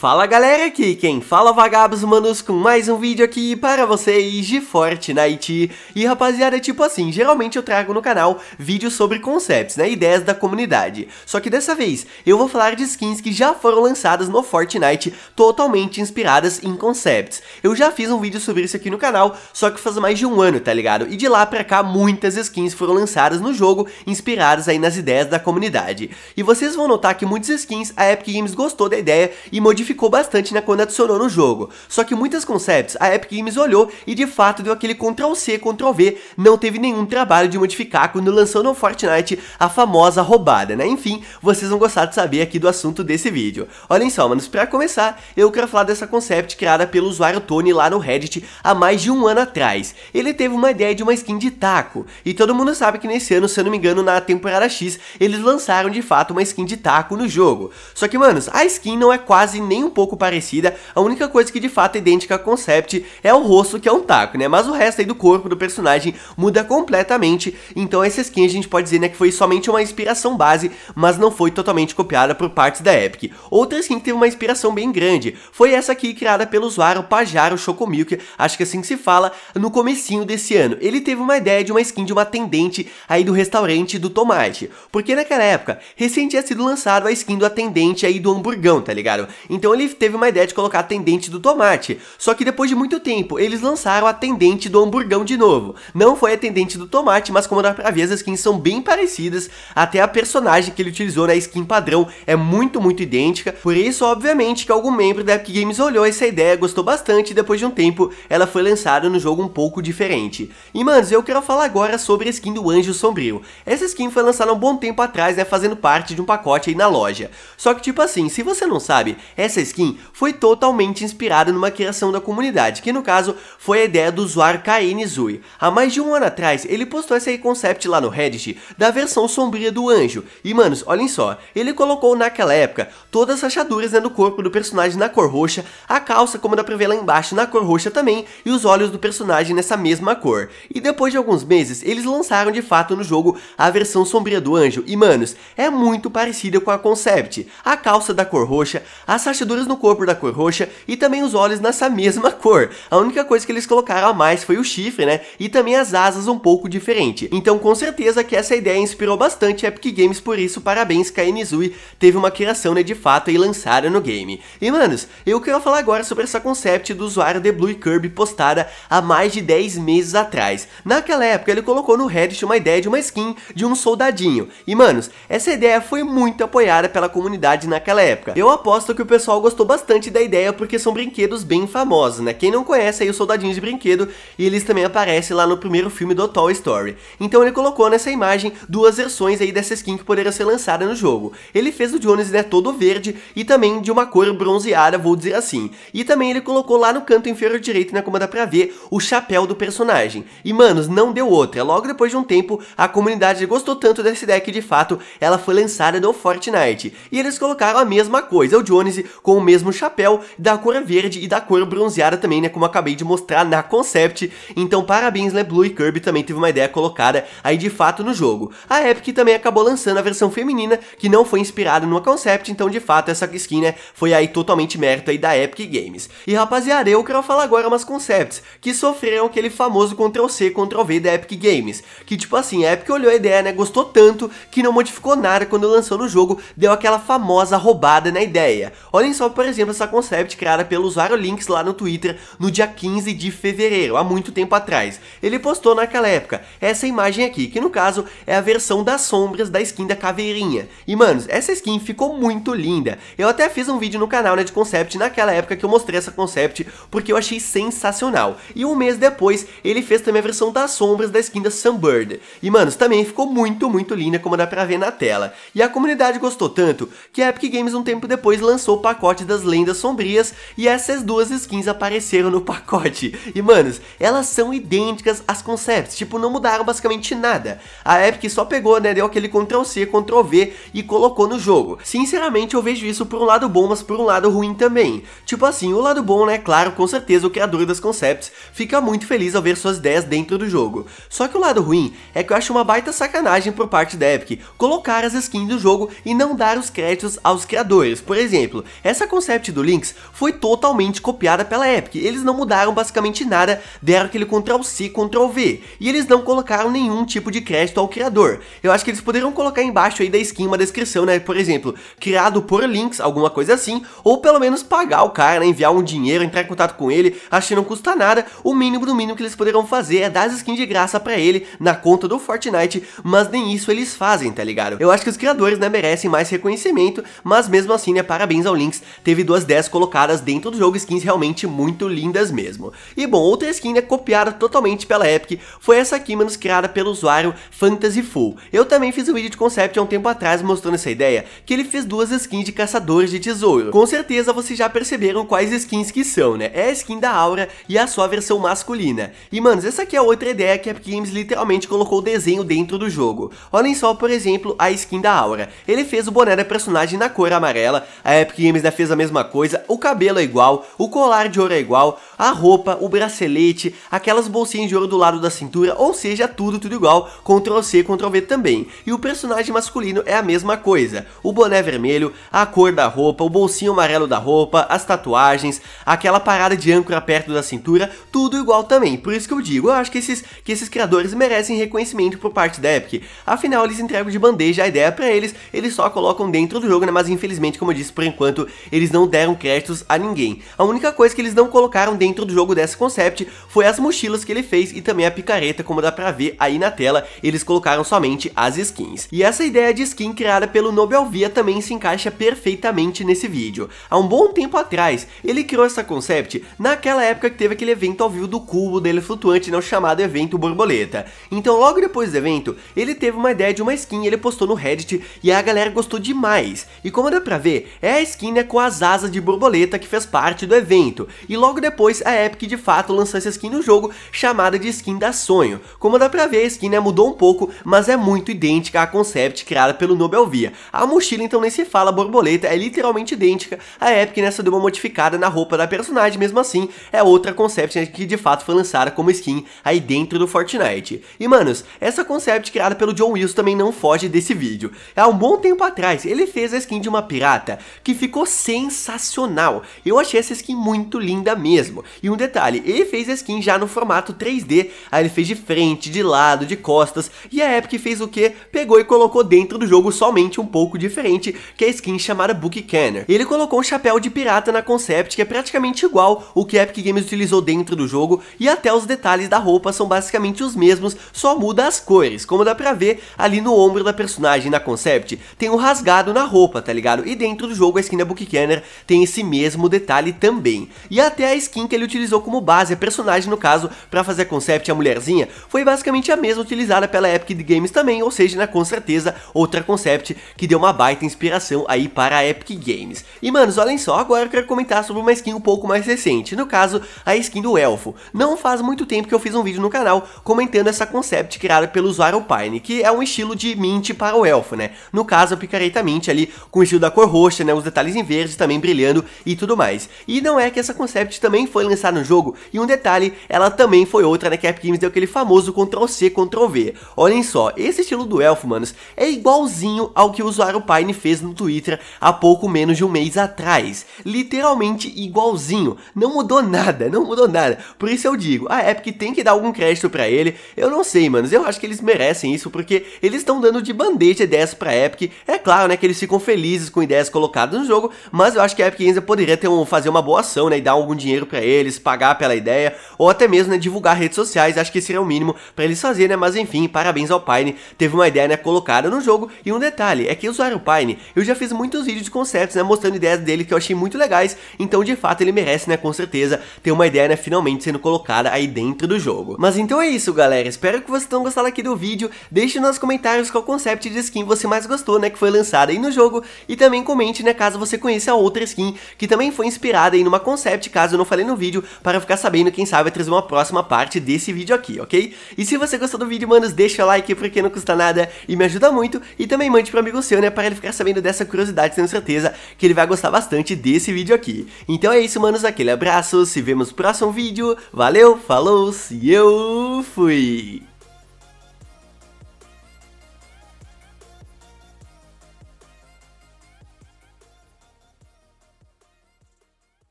Fala galera, aqui quem fala é vagabos manos com mais um vídeo aqui para vocês de Fortnite E rapaziada, tipo assim, geralmente eu trago no canal vídeos sobre concepts, né, ideias da comunidade Só que dessa vez eu vou falar de skins que já foram lançadas no Fortnite totalmente inspiradas em concepts Eu já fiz um vídeo sobre isso aqui no canal, só que faz mais de um ano, tá ligado? E de lá pra cá muitas skins foram lançadas no jogo, inspiradas aí nas ideias da comunidade E vocês vão notar que muitas skins a Epic Games gostou da ideia e modificou modificou bastante né, quando adicionou no jogo. Só que muitas concepts a Epic Games olhou e de fato deu aquele Ctrl-C, Ctrl-V, não teve nenhum trabalho de modificar quando lançou no Fortnite a famosa roubada, né? Enfim, vocês vão gostar de saber aqui do assunto desse vídeo. Olhem só, manos, pra começar, eu quero falar dessa concept criada pelo usuário Tony lá no Reddit há mais de um ano atrás. Ele teve uma ideia de uma skin de taco, e todo mundo sabe que nesse ano, se eu não me engano, na temporada X, eles lançaram de fato uma skin de taco no jogo. Só que, manos, a skin não é quase nem um pouco parecida, a única coisa que de fato é idêntica a Concept é o rosto que é um taco, né? Mas o resto aí do corpo do personagem muda completamente, então essa skin a gente pode dizer né, que foi somente uma inspiração base, mas não foi totalmente copiada por parte da Epic. Outra skin que teve uma inspiração bem grande foi essa aqui criada pelo usuário Pajaro Chocomilk, acho que é assim que se fala, no comecinho desse ano. Ele teve uma ideia de uma skin de uma atendente aí do restaurante do Tomate, porque naquela época, recente tinha sido lançado a skin do atendente aí do hamburgão, tá ligado? Então então ele teve uma ideia de colocar a tendente do tomate. Só que depois de muito tempo, eles lançaram a tendente do hamburgão de novo. Não foi a tendente do tomate, mas como dá pra ver, as skins são bem parecidas. Até a personagem que ele utilizou na skin padrão é muito, muito idêntica. Por isso, obviamente, que algum membro da Epic Games olhou essa ideia, gostou bastante e depois de um tempo ela foi lançada no jogo um pouco diferente. E, manos, eu quero falar agora sobre a skin do Anjo Sombrio. Essa skin foi lançada há um bom tempo atrás, né, fazendo parte de um pacote aí na loja. Só que, tipo assim, se você não sabe, essa essa skin foi totalmente inspirada numa criação da comunidade, que no caso foi a ideia do usuário Zui. Há mais de um ano atrás, ele postou esse concept lá no Reddit da versão sombria do anjo. E manos, olhem só, ele colocou naquela época todas as rachaduras né, no corpo do personagem na cor roxa, a calça como dá pra ver lá embaixo na cor roxa também, e os olhos do personagem nessa mesma cor. E depois de alguns meses, eles lançaram de fato no jogo a versão sombria do anjo. E manos, é muito parecida com a concept. A calça da cor roxa, as rachaduras ranheduras no corpo da cor roxa e também os olhos nessa mesma cor. A única coisa que eles colocaram a mais foi o chifre, né? E também as asas um pouco diferente. Então com certeza que essa ideia inspirou bastante a Epic Games, por isso parabéns Kainizui, teve uma criação né, de fato e lançaram no game. E manos, eu quero falar agora sobre essa concept do usuário The Blue Kirby postada há mais de 10 meses atrás. Naquela época ele colocou no Reddit uma ideia de uma skin de um soldadinho. E manos, essa ideia foi muito apoiada pela comunidade naquela época. Eu aposto que o pessoal pessoal gostou bastante da ideia porque são brinquedos bem famosos, né? Quem não conhece aí os soldadinhos de brinquedo, e eles também aparecem lá no primeiro filme do Toy Story. Então ele colocou nessa imagem duas versões aí dessa skin que poderia ser lançada no jogo. Ele fez o Jones né, todo verde e também de uma cor bronzeada, vou dizer assim. E também ele colocou lá no canto inferior direito, né, como dá pra ver, o chapéu do personagem. E manos, não deu outra. Logo depois de um tempo, a comunidade gostou tanto desse deck de fato, ela foi lançada no Fortnite. E eles colocaram a mesma coisa, o Jones com o mesmo chapéu da cor verde e da cor bronzeada também, né, como acabei de mostrar na concept. Então parabéns Blue e Kirby também teve uma ideia colocada aí de fato no jogo. A Epic também acabou lançando a versão feminina que não foi inspirada numa concept, então de fato essa skin, né, foi aí totalmente mérito aí da Epic Games. E rapaziada, eu quero falar agora umas concepts que sofreram aquele famoso Ctrl C, Ctrl V da Epic Games, que tipo assim, a Epic olhou a ideia, né, gostou tanto que não modificou nada quando lançou no jogo, deu aquela famosa roubada na ideia. Olha Olhem só, por exemplo, essa concept criada pelo usuário Links lá no Twitter no dia 15 de fevereiro, há muito tempo atrás. Ele postou naquela época essa imagem aqui, que no caso é a versão das sombras da skin da caveirinha. E manos, essa skin ficou muito linda. Eu até fiz um vídeo no canal né, de concept naquela época que eu mostrei essa concept, porque eu achei sensacional. E um mês depois, ele fez também a versão das sombras da skin da Sunbird. E manos, também ficou muito, muito linda, como dá pra ver na tela. E a comunidade gostou tanto, que a Epic Games um tempo depois lançou o pacote pacote das lendas sombrias e essas duas skins apareceram no pacote. E manos, elas são idênticas às concepts, tipo, não mudaram basicamente nada. A Epic só pegou, né, deu aquele Ctrl C, Ctrl V e colocou no jogo. Sinceramente, eu vejo isso por um lado bom, mas por um lado ruim também. Tipo assim, o lado bom, né, claro, com certeza o criador das concepts fica muito feliz ao ver suas ideias dentro do jogo. Só que o lado ruim é que eu acho uma baita sacanagem por parte da Epic colocar as skins do jogo e não dar os créditos aos criadores. Por exemplo, essa concept do Lynx foi totalmente copiada pela Epic, eles não mudaram basicamente nada, deram aquele Ctrl-C, Ctrl-V, e eles não colocaram nenhum tipo de crédito ao criador. Eu acho que eles poderiam colocar embaixo aí da skin uma descrição, né, por exemplo, criado por Lynx, alguma coisa assim, ou pelo menos pagar o cara, né, enviar um dinheiro, entrar em contato com ele, acho que não custa nada, o mínimo do mínimo que eles poderão fazer é dar as skins de graça pra ele na conta do Fortnite, mas nem isso eles fazem, tá ligado? Eu acho que os criadores, né, merecem mais reconhecimento, mas mesmo assim, né, parabéns ao Lynx teve duas 10 colocadas dentro do jogo, skins realmente muito lindas mesmo. E bom, outra skin né, copiada totalmente pela Epic foi essa aqui, menos criada pelo usuário Fantasy Full. Eu também fiz um vídeo de concept há um tempo atrás mostrando essa ideia, que ele fez duas skins de caçadores de tesouro. Com certeza vocês já perceberam quais skins que são, né? É a skin da Aura e a sua versão masculina. E manos, essa aqui é outra ideia que a Epic Games literalmente colocou o desenho dentro do jogo. Olhem só, por exemplo, a skin da Aura. Ele fez o boné da personagem na cor amarela, a Epic Games ainda fez a mesma coisa, o cabelo é igual, o colar de ouro é igual, a roupa, o bracelete, aquelas bolsinhas de ouro do lado da cintura, ou seja, tudo, tudo igual, Ctrl C, Ctrl V também. E o personagem masculino é a mesma coisa, o boné vermelho, a cor da roupa, o bolsinho amarelo da roupa, as tatuagens, aquela parada de âncora perto da cintura, tudo igual também. Por isso que eu digo, eu acho que esses, que esses criadores merecem reconhecimento por parte da Epic. Afinal, eles entregam de bandeja a ideia para eles, eles só colocam dentro do jogo, né? Mas infelizmente, como eu disse, por enquanto, eles não deram créditos a ninguém. A única coisa que eles não colocaram dentro do jogo dessa concept foi as mochilas que ele fez e também a picareta, como dá pra ver aí na tela, eles colocaram somente as skins. E essa ideia de skin criada pelo Nobelvia também se encaixa perfeitamente nesse vídeo. Há um bom tempo atrás, ele criou essa concept naquela época que teve aquele evento ao vivo do cubo dele flutuante, não né, chamado evento borboleta. Então logo depois do evento, ele teve uma ideia de uma skin, ele postou no Reddit e a galera gostou demais. E como dá pra ver, é a skin né, com as asas de borboleta que fez parte do evento, e logo depois a Epic de fato lançou essa skin no jogo, chamada de skin da Sonho. Como dá pra ver, a skin né, mudou um pouco, mas é muito idêntica à concept criada pelo Via. A mochila então nem se fala, a borboleta é literalmente idêntica, a Epic nessa né, deu uma modificada na roupa da personagem, mesmo assim é outra concept né, que de fato foi lançada como skin aí dentro do Fortnite. E manos, essa concept criada pelo John Wilson também não foge desse vídeo. Há um bom tempo atrás, ele fez a skin de uma pirata, que ficou sensacional. Eu achei essa skin muito linda mesmo. E um detalhe, ele fez a skin já no formato 3D, aí ele fez de frente, de lado, de costas, e a Epic fez o que? Pegou e colocou dentro do jogo somente um pouco diferente, que é a skin chamada Book Canner. Ele colocou um chapéu de pirata na concept, que é praticamente igual o que a Epic Games utilizou dentro do jogo, e até os detalhes da roupa são basicamente os mesmos, só muda as cores, como dá pra ver ali no ombro da personagem na concept, tem um rasgado na roupa, tá ligado? E dentro do jogo a skin da é Book Kenner tem esse mesmo detalhe também. E até a skin que ele utilizou como base, a personagem no caso, para fazer a concept a mulherzinha, foi basicamente a mesma utilizada pela Epic Games também, ou seja, né, com certeza outra concept que deu uma baita inspiração aí para a Epic Games. E manos, olhem só, agora eu quero comentar sobre uma skin um pouco mais recente, no caso, a skin do Elfo. Não faz muito tempo que eu fiz um vídeo no canal comentando essa concept criada pelo usuário Pine, que é um estilo de mint para o Elfo, né? No caso, a picareta mint ali, com o estilo da cor roxa, né, os detalhes em verde também brilhando e tudo mais. E não é que essa concept também foi lançada no jogo, e um detalhe, ela também foi outra, né, que a Epic Games deu aquele famoso Ctrl-C, Ctrl-V. Olhem só, esse estilo do elfo, manos, é igualzinho ao que o usuário Pine fez no Twitter há pouco menos de um mês atrás. Literalmente igualzinho, não mudou nada, não mudou nada. Por isso eu digo, a Epic tem que dar algum crédito para ele, eu não sei, manos, eu acho que eles merecem isso, porque eles estão dando de bandeja ideias pra Epic, é claro, né, que eles ficam felizes com ideias colocadas no jogo, mas eu acho que a Epic Games poderia ter um, fazer uma boa ação, né, e dar algum dinheiro para eles, pagar pela ideia, ou até mesmo, né, divulgar redes sociais, acho que seria o mínimo para eles fazerem, né, mas enfim, parabéns ao Pine, teve uma ideia, né, colocada no jogo, e um detalhe, é que o usuário Pine, eu já fiz muitos vídeos de concepts, né, mostrando ideias dele que eu achei muito legais, então de fato ele merece, né, com certeza, ter uma ideia, né, finalmente sendo colocada aí dentro do jogo. Mas então é isso, galera, espero que vocês tenham gostado aqui do vídeo, deixe nos comentários qual concept de skin você mais gostou, né, que foi lançada aí no jogo, e também comente, né, caso você conheça a outra skin que também foi inspirada em uma concept, caso eu não falei no vídeo, para ficar sabendo, quem sabe, trazer uma próxima parte desse vídeo aqui, ok? E se você gostou do vídeo, manos, deixa o like porque não custa nada e me ajuda muito, e também mande o amigo seu, né, para ele ficar sabendo dessa curiosidade, tenho certeza que ele vai gostar bastante desse vídeo aqui. Então é isso, manos, aquele abraço, se vemos no próximo vídeo, valeu, falou, se eu fui!